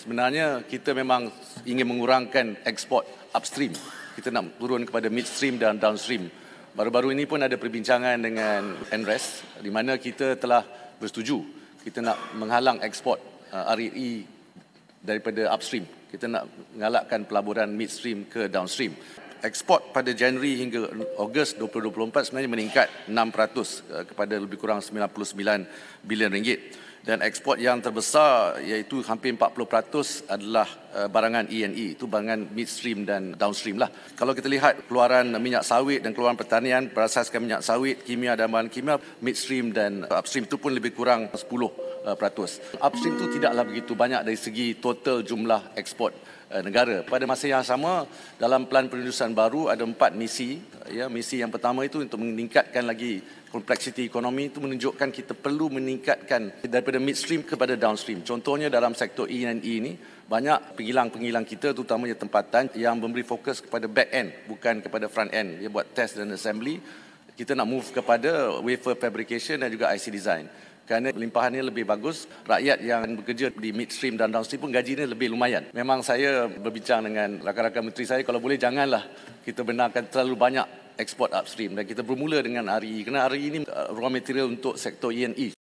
Sebenarnya kita memang ingin mengurangkan ekspor upstream. Kita nak turun kepada midstream dan downstream. Baru-baru ini pun ada perbincangan dengan NRES di mana kita telah bersetuju kita nak menghalang ekspor uh, e e daripada upstream. Kita nak mengalakkan pelaburan midstream ke downstream ekspor pada Januari hingga Ogos 2024 sebenarnya meningkat 6% eh, kepada lebih kurang 99 bilion ringgit dan ekspor yang terbesar iaitu hampir 40% adalah eh, barangan E&E e. itu barangan midstream dan downstream lah. Kalau kita lihat keluaran minyak sawit dan keluaran pertanian berasaskan minyak sawit, kimia dan bahan kimia, midstream dan upstream itu pun lebih kurang Uh, peratus. Upstream itu tidaklah begitu banyak dari segi total jumlah ekspor uh, negara. Pada masa yang sama, dalam pelan penerusan baru ada empat misi. Uh, ya, misi yang pertama itu untuk meningkatkan lagi kompleksiti ekonomi itu menunjukkan kita perlu meningkatkan daripada midstream kepada downstream. Contohnya dalam sektor E&E ini, e banyak pengilang-pengilang kita terutamanya tempatan yang memberi fokus kepada back end bukan kepada front end. Dia buat test dan assembly. Kita nak move kepada wafer fabrication dan juga IC design kerana ini lebih bagus. Rakyat yang bekerja di midstream dan downstream pun ini lebih lumayan. Memang saya berbincang dengan rakan-rakan menteri saya, kalau boleh janganlah kita benarkan terlalu banyak ekspor upstream dan kita bermula dengan RE e. kerana RE ini e eh, raw material untuk sektor ENE.